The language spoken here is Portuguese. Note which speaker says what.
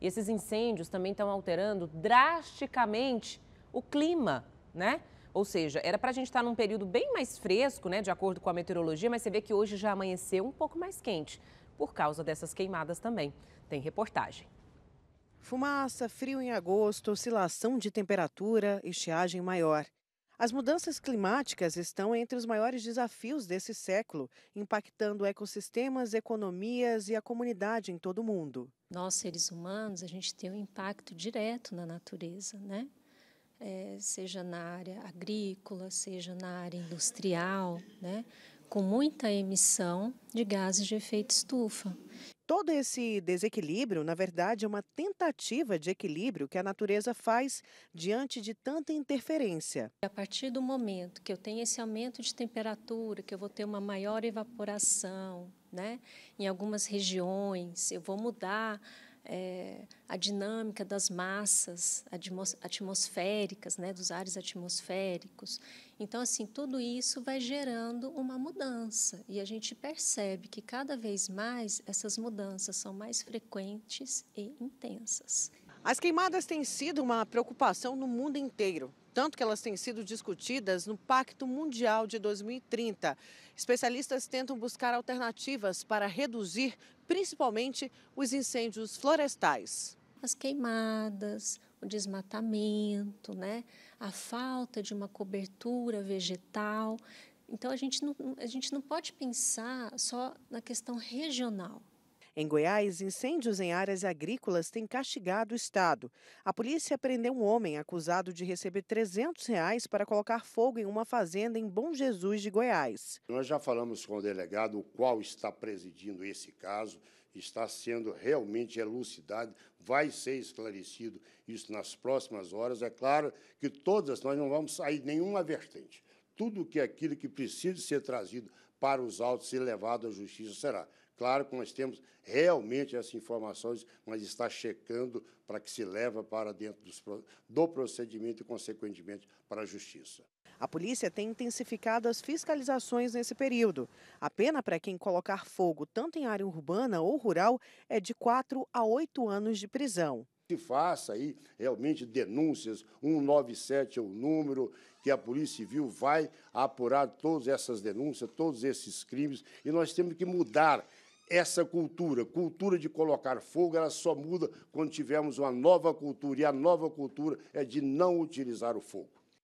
Speaker 1: E esses incêndios também estão alterando drasticamente o clima, né? Ou seja, era para a gente estar tá num período bem mais fresco, né, de acordo com a meteorologia, mas você vê que hoje já amanheceu um pouco mais quente, por causa dessas queimadas também. Tem reportagem. Fumaça, frio em agosto, oscilação de temperatura, estiagem maior. As mudanças climáticas estão entre os maiores desafios desse século, impactando ecossistemas, economias e a comunidade em todo o mundo. Nós, seres humanos,
Speaker 2: a gente tem um impacto direto na natureza, né? É, seja na área agrícola, seja na área industrial, né? com muita emissão de gases
Speaker 1: de efeito estufa. Todo esse desequilíbrio, na verdade, é uma tentativa de equilíbrio que a natureza faz diante de tanta interferência.
Speaker 2: A partir do momento que eu tenho esse aumento de temperatura, que eu vou ter uma maior evaporação, né? Em algumas regiões, eu vou mudar é, a dinâmica das massas atmosféricas, né, dos ares atmosféricos. Então, assim, tudo isso vai gerando uma mudança e a gente percebe que cada vez mais essas mudanças são mais frequentes e
Speaker 1: intensas. As queimadas têm sido uma preocupação no mundo inteiro, tanto que elas têm sido discutidas no Pacto Mundial de 2030. Especialistas tentam buscar alternativas para reduzir principalmente os incêndios florestais.
Speaker 2: As queimadas, o desmatamento, né? a falta de uma cobertura vegetal. Então, a gente não, a gente não pode pensar só na questão regional.
Speaker 1: Em Goiás, incêndios em áreas agrícolas têm castigado o Estado. A polícia prendeu um homem acusado de receber 300 reais
Speaker 3: para colocar fogo em uma fazenda em Bom Jesus de Goiás. Nós já falamos com o delegado, o qual está presidindo esse caso, está sendo realmente elucidado, vai ser esclarecido isso nas próximas horas. É claro que todas nós não vamos sair nenhuma vertente. Tudo que é aquilo que precisa ser trazido para os autos e levado à justiça será. Claro que nós temos realmente essas informações, mas está checando para que se leva para dentro dos, do procedimento e, consequentemente, para a justiça.
Speaker 1: A polícia tem intensificado as fiscalizações nesse período. A pena para quem colocar fogo tanto em área urbana ou rural é de 4 a 8 anos de
Speaker 3: prisão se faça aí realmente denúncias, 197 é o número que a Polícia Civil vai apurar todas essas denúncias, todos esses crimes, e nós temos que mudar essa cultura, cultura de colocar fogo, ela só muda quando tivermos uma nova cultura, e a nova cultura é de não utilizar o fogo.